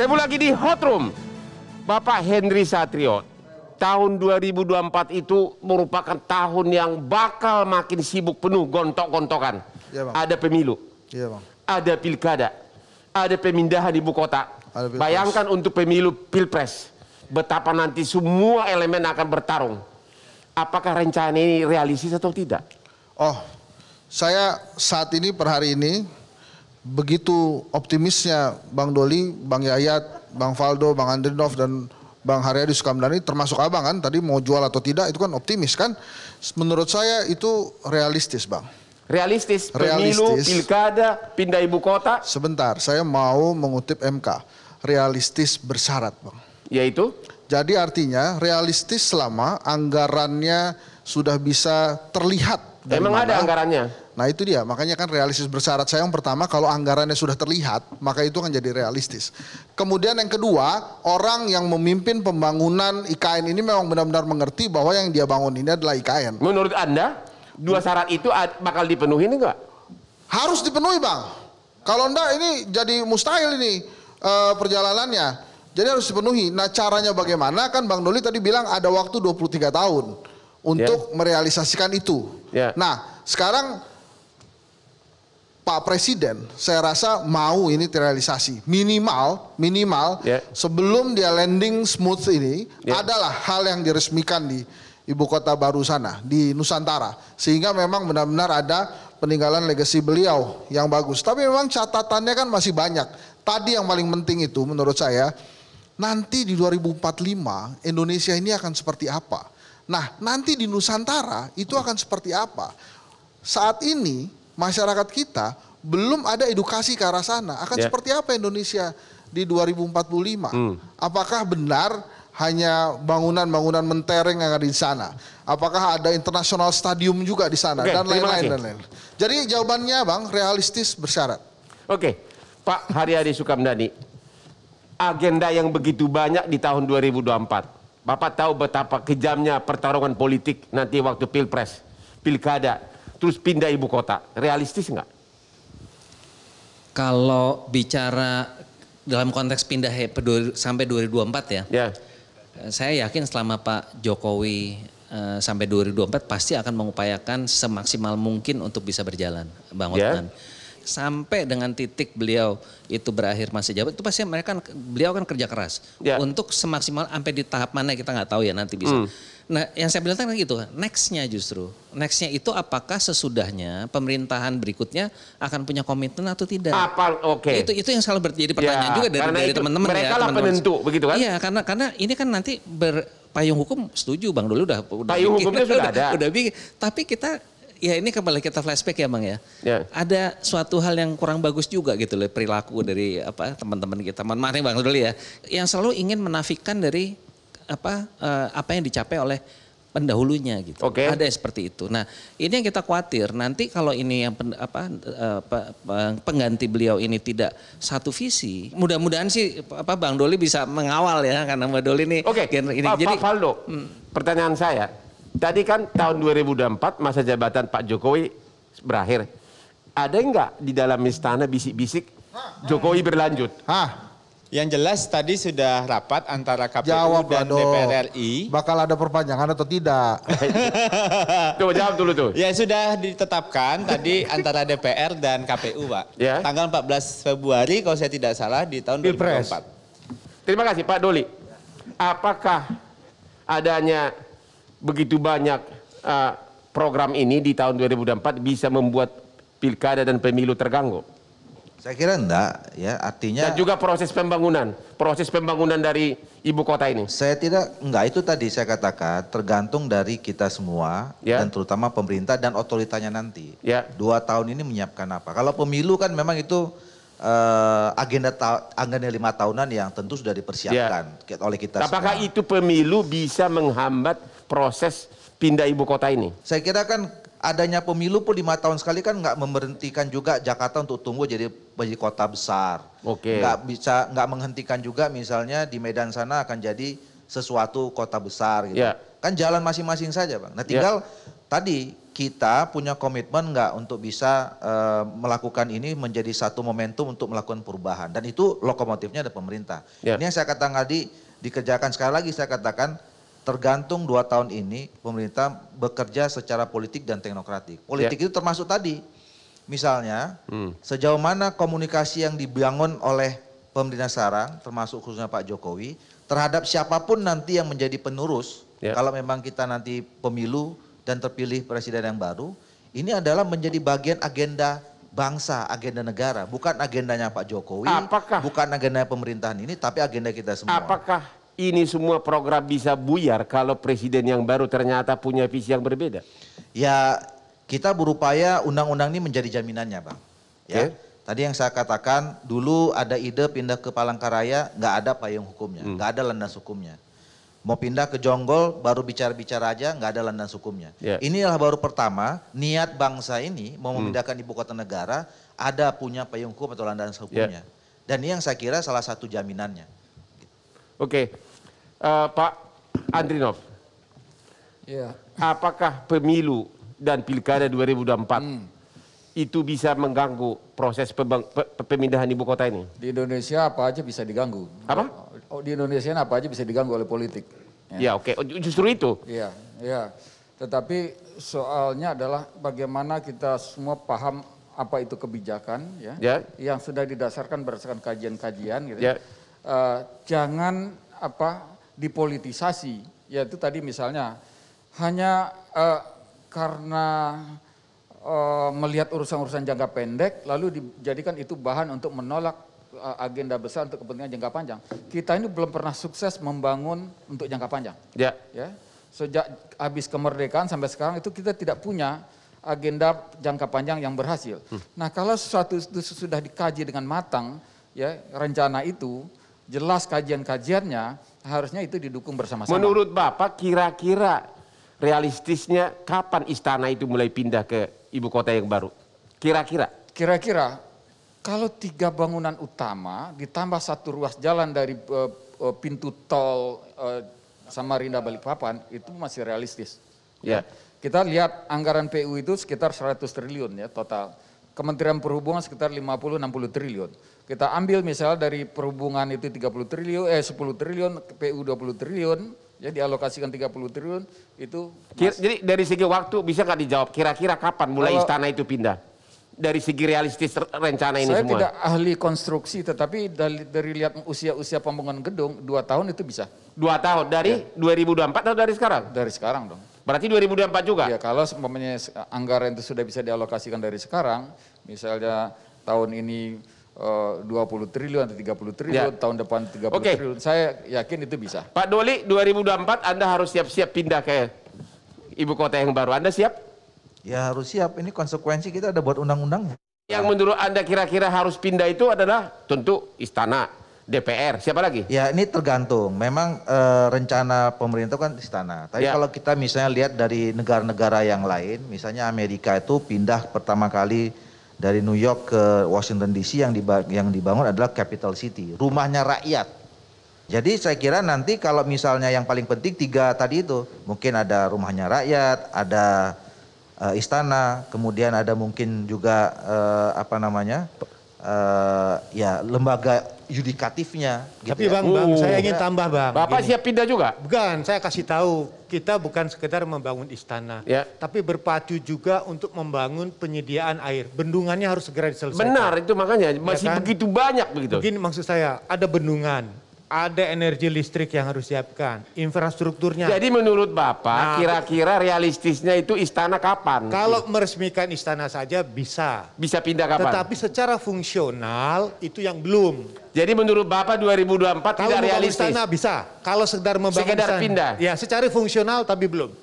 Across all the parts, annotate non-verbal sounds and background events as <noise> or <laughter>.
Saya lagi di Hot Room. Bapak Henry Satrio, tahun 2024 itu merupakan tahun yang bakal makin sibuk penuh gontok-gontokan. Ya, ada pemilu, ya, bang. ada pilkada, ada pemindahan ibu kota. Bayangkan untuk pemilu pilpres, betapa nanti semua elemen akan bertarung. Apakah rencana ini realistis atau tidak? Oh, saya saat ini per hari ini begitu optimisnya Bang Doli, Bang Yayat, Bang Faldo, Bang Andrinov dan Bang Haryadi Sukamdhani termasuk abang kan tadi mau jual atau tidak itu kan optimis kan menurut saya itu realistis bang realistis, realistis. pemilu pilkada pindah ibu kota sebentar saya mau mengutip MK realistis bersyarat bang yaitu jadi artinya realistis selama anggarannya sudah bisa terlihat emang mana, ada anggarannya Nah itu dia, makanya kan realistis bersyarat saya yang pertama kalau anggarannya sudah terlihat, maka itu akan jadi realistis. Kemudian yang kedua, orang yang memimpin pembangunan IKN ini memang benar-benar mengerti bahwa yang dia bangun ini adalah IKN. Menurut Anda, dua hmm? syarat itu bakal dipenuhi enggak? Harus dipenuhi Bang. Kalau enggak ini jadi mustahil ini eh, perjalanannya. Jadi harus dipenuhi. Nah caranya bagaimana kan Bang Doli tadi bilang ada waktu 23 tahun untuk yeah. merealisasikan itu. Yeah. Nah sekarang Pak Presiden saya rasa mau ini terrealisasi minimal minimal yeah. sebelum dia landing smooth ini yeah. adalah hal yang diresmikan di ibu kota baru sana di Nusantara sehingga memang benar-benar ada peninggalan legasi beliau yang bagus tapi memang catatannya kan masih banyak tadi yang paling penting itu menurut saya nanti di 2045 Indonesia ini akan seperti apa nah nanti di Nusantara itu akan seperti apa saat ini masyarakat kita belum ada edukasi ke arah sana. Akan yeah. seperti apa Indonesia di 2045? Hmm. Apakah benar hanya bangunan-bangunan mentereng yang ada di sana? Apakah ada internasional stadium juga di sana okay, dan lain-lain dan lain. Jadi jawabannya Bang realistis bersyarat. Oke. Okay. Pak Haryadi Sukamdani, agenda yang begitu banyak di tahun 2024. Bapak tahu betapa kejamnya pertarungan politik nanti waktu Pilpres, Pilkada, terus pindah ibu kota. Realistis nggak? Kalau bicara dalam konteks pindah sampai 2024 ya, ya. Eh, saya yakin selama Pak Jokowi eh, sampai 2024 pasti akan mengupayakan semaksimal mungkin untuk bisa berjalan, Bang Ya sampai dengan titik beliau itu berakhir masa jabat itu pasti mereka kan, beliau kan kerja keras ya. untuk semaksimal sampai di tahap mana kita nggak tahu ya nanti bisa. Hmm. Nah, yang saya bilang kan gitu, nextnya justru, nextnya itu apakah sesudahnya pemerintahan berikutnya akan punya komitmen atau tidak? Apa? Oke. Okay. Itu itu yang selalu jadi pertanyaan ya, juga dari dari teman-teman mereka ya. Mereka lah penentu, begitu kan? Iya, karena karena ini kan nanti ber payung hukum setuju bang dulu udah, udah payung bikin, hukumnya sudah <laughs> udah, ada udah bikin tapi kita ya ini kembali kita flashback ya Bang ya. ya. Ada suatu hal yang kurang bagus juga gitu loh perilaku dari apa teman-teman kita. Mohon maaf nih Bang Ruli ya. Yang selalu ingin menafikan dari apa eh, apa yang dicapai oleh pendahulunya gitu. Okay. Ada yang seperti itu. Nah, ini yang kita khawatir nanti kalau ini yang pen, apa, eh, pengganti beliau ini tidak satu visi. Mudah-mudahan sih apa Bang Doli bisa mengawal ya karena Bang Doli ini Oke. Okay. Jadi Pak Faldo, hmm. pertanyaan saya Tadi kan tahun 2004 masa jabatan Pak Jokowi berakhir. Ada nggak di dalam istana bisik-bisik Jokowi berlanjut? Hah? Yang jelas tadi sudah rapat antara KPU jawab dan DPR RI. Bakal ada perpanjangan atau tidak? <laughs> Coba jawab dulu tuh. Ya sudah ditetapkan tadi antara DPR dan KPU Pak. Ya. Tanggal 14 Februari kalau saya tidak salah di tahun 2004. Terima kasih Pak Doli. Apakah adanya begitu banyak uh, program ini di tahun 2004 bisa membuat pilkada dan pemilu terganggu? Saya kira enggak ya artinya dan juga proses pembangunan proses pembangunan dari ibu kota ini. Saya tidak enggak itu tadi saya katakan tergantung dari kita semua ya. dan terutama pemerintah dan otoritanya nanti. Ya. Dua tahun ini menyiapkan apa? Kalau pemilu kan memang itu uh, agenda ta agenda lima tahunan yang tentu sudah dipersiapkan ya. oleh kita. Apakah semua. itu pemilu bisa menghambat proses pindah ibu kota ini? Saya kira kan adanya pemilu pun lima tahun sekali kan nggak memberhentikan juga Jakarta untuk tumbuh jadi menjadi kota besar. Oke. Okay. Nggak bisa nggak menghentikan juga misalnya di Medan sana akan jadi sesuatu kota besar gitu. Yeah. Kan jalan masing-masing saja bang. Nah ya. tinggal yeah. tadi kita punya komitmen nggak untuk bisa uh, melakukan ini menjadi satu momentum untuk melakukan perubahan dan itu lokomotifnya ada pemerintah. Yeah. Ini yang saya katakan tadi dikerjakan sekali lagi saya katakan tergantung dua tahun ini pemerintah bekerja secara politik dan teknokratik. Politik yeah. itu termasuk tadi, misalnya hmm. sejauh mana komunikasi yang dibangun oleh pemerintah sarang, termasuk khususnya Pak Jokowi, terhadap siapapun nanti yang menjadi penerus, yeah. kalau memang kita nanti pemilu dan terpilih presiden yang baru, ini adalah menjadi bagian agenda bangsa, agenda negara, bukan agendanya Pak Jokowi, apakah, bukan agenda pemerintahan ini, tapi agenda kita semua. Apakah ini semua program bisa buyar kalau presiden yang baru ternyata punya visi yang berbeda? Ya, kita berupaya undang-undang ini menjadi jaminannya, Bang. Ya. Okay. Tadi yang saya katakan, dulu ada ide pindah ke Palangkaraya, nggak ada payung hukumnya, hmm. nggak hmm. ada landas hukumnya. Mau pindah ke Jonggol, baru bicara-bicara aja, nggak ada landas hukumnya. Yeah. Inilah baru pertama, niat bangsa ini mau hmm. memindahkan hmm. ibu kota negara, ada punya payung hukum atau landas ya. hukumnya. Yeah. Dan ini yang saya kira salah satu jaminannya. Oke. Okay uh, Pak Andrinov. Yeah. Apakah pemilu dan pilkada 2024 hmm. itu bisa mengganggu proses pemindahan ibu kota ini? Di Indonesia apa aja bisa diganggu. Apa? Oh, di Indonesia apa aja bisa diganggu oleh politik. Ya, ya oke. Okay. Oh, justru itu. Iya, iya. Tetapi soalnya adalah bagaimana kita semua paham apa itu kebijakan ya, ya. yang sudah didasarkan berdasarkan kajian-kajian gitu. Ya. Uh, jangan apa dipolitisasi, yaitu tadi misalnya hanya uh, karena uh, melihat urusan-urusan jangka pendek, lalu dijadikan itu bahan untuk menolak uh, agenda besar untuk kepentingan jangka panjang. Kita ini belum pernah sukses membangun untuk jangka panjang. Ya. ya. Sejak habis kemerdekaan sampai sekarang itu kita tidak punya agenda jangka panjang yang berhasil. Hmm. Nah, kalau sesuatu itu sudah dikaji dengan matang, ya rencana itu jelas kajian-kajiannya, harusnya itu didukung bersama-sama. Menurut Bapak kira-kira realistisnya kapan istana itu mulai pindah ke ibu kota yang baru? Kira-kira? Kira-kira kalau tiga bangunan utama ditambah satu ruas jalan dari uh, uh, pintu tol uh, Samarinda Balikpapan itu masih realistis. Ya. Yeah. Kita lihat anggaran PU itu sekitar 100 triliun ya total. Kementerian Perhubungan sekitar 50-60 triliun. Kita ambil misalnya dari perhubungan itu 30 triliun, eh 10 triliun, PU 20 triliun, ya dialokasikan 30 triliun itu. Kira, jadi dari segi waktu bisa nggak dijawab kira-kira kapan mulai kalau, istana itu pindah? Dari segi realistis rencana ini saya semua. Saya tidak ahli konstruksi tetapi dari, dari lihat usia-usia pembangunan gedung dua tahun itu bisa. Dua tahun dari ya. 2024 atau dari sekarang? Dari sekarang dong. Berarti 2024 juga? Ya kalau sebenarnya anggaran itu sudah bisa dialokasikan dari sekarang, misalnya tahun ini 20 eh, triliun atau 30 triliun, ya. tahun depan 30 okay. triliun. Saya yakin itu bisa. Pak Doli, 2024 Anda harus siap-siap pindah ke ibu kota yang baru. Anda siap? Ya harus siap. Ini konsekuensi kita ada buat undang-undang. Yang menurut Anda kira-kira harus pindah itu adalah tentu istana, DPR, siapa lagi? Ya ini tergantung. Memang e, rencana pemerintah kan istana. Tapi ya. kalau kita misalnya lihat dari negara-negara yang lain, misalnya Amerika itu pindah pertama kali dari New York ke Washington DC yang yang dibangun adalah capital city, rumahnya rakyat. Jadi saya kira nanti kalau misalnya yang paling penting tiga tadi itu, mungkin ada rumahnya rakyat, ada e, istana, kemudian ada mungkin juga e, apa namanya? uh, ya lembaga yudikatifnya. Gitu Tapi ya. bang, bang, uh. saya ingin tambah bang. Bapak Gini. siap pindah juga? Bukan, saya kasih tahu kita bukan sekedar membangun istana, ya. tapi berpacu juga untuk membangun penyediaan air. Bendungannya harus segera diselesaikan. Benar, itu makanya ya masih ya kan? begitu banyak begitu. Begini maksud saya, ada bendungan, ada energi listrik yang harus siapkan, infrastrukturnya. Jadi menurut Bapak, nah, kira-kira realistisnya itu istana kapan? Kalau meresmikan istana saja bisa. Bisa pindah kapan? Tetapi secara fungsional itu yang belum. Jadi menurut Bapak 2024 kalau tidak realistis? Kalau istana bisa, kalau sekedar membangun Sekedar istana. pindah? Ya, secara fungsional tapi belum.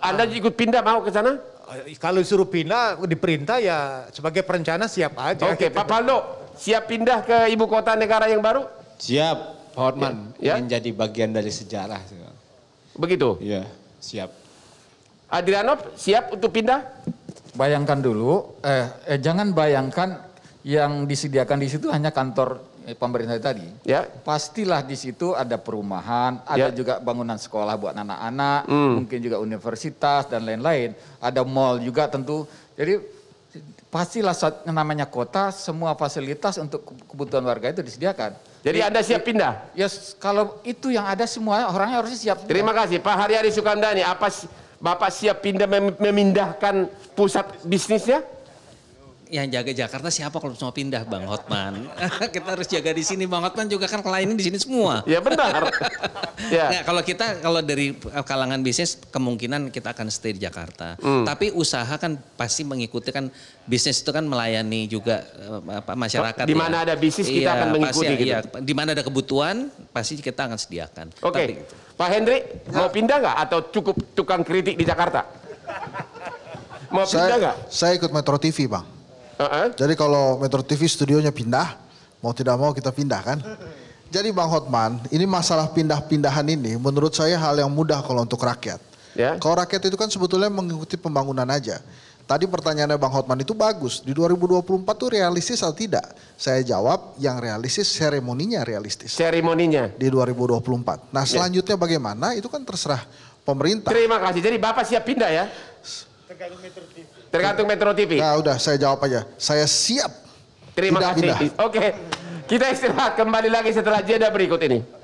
Anda nah. ikut pindah mau ke sana? Eh, kalau disuruh pindah, diperintah ya sebagai perencana siap aja. Oke, gitu. Pak Pando siap pindah ke ibu kota negara yang baru? Siap. Pak Hotman. Ya, ya? Menjadi bagian dari sejarah. Begitu? Iya, siap. Adrianov siap untuk pindah? Bayangkan dulu, eh, eh jangan bayangkan yang disediakan di situ hanya kantor eh, pemerintah tadi. Ya. Pastilah di situ ada perumahan, ada ya. juga bangunan sekolah buat anak-anak, hmm. mungkin juga universitas dan lain-lain. Ada mall juga tentu. Jadi pastilah namanya kota semua fasilitas untuk kebutuhan warga itu disediakan. Jadi ya, Anda siap iya. pindah? Ya kalau itu yang ada semua orangnya harus siap. Pindah. Terima kasih Pak Haryadi Sukandani. Apa Bapak siap pindah memindahkan pusat bisnisnya? yang jaga Jakarta siapa kalau semua pindah Bang Hotman? <laughs> kita harus jaga di sini Bang Hotman juga kan kliennya di sini semua. ya benar. <laughs> ya. Nah, kalau kita kalau dari eh, kalangan bisnis kemungkinan kita akan stay di Jakarta. Hmm. Tapi usaha kan pasti mengikuti kan bisnis itu kan melayani juga eh, apa masyarakat. Di mana ya. ada bisnis kita ya, akan mengikuti gitu. Ya, di mana ada kebutuhan pasti kita akan sediakan. Oke. Okay. Gitu. Pak Hendri mau nah. pindah nggak atau cukup tukang kritik di Jakarta? Mau pindah nggak? saya ikut Metro TV, Bang uh uh Jadi kalau Metro TV studionya pindah, mau tidak mau kita pindah kan. Jadi Bang Hotman, ini masalah pindah-pindahan ini menurut saya hal yang mudah kalau untuk rakyat. Yeah. Kalau rakyat itu kan sebetulnya mengikuti pembangunan aja. Tadi pertanyaannya Bang Hotman itu bagus. Di 2024 itu realistis atau tidak? Saya jawab yang realistis seremoninya realistis. Seremoninya. Di 2024. Nah ya. selanjutnya yeah. bagaimana itu kan terserah pemerintah. Terima kasih. Jadi Bapak siap pindah ya? Tergantung Metro TV. Tergantung Metro TV. Nah udah saya jawab aja. Saya siap. Terima kasih. Oke. Oke. Kita istirahat kembali lagi setelah jeda berikut ini.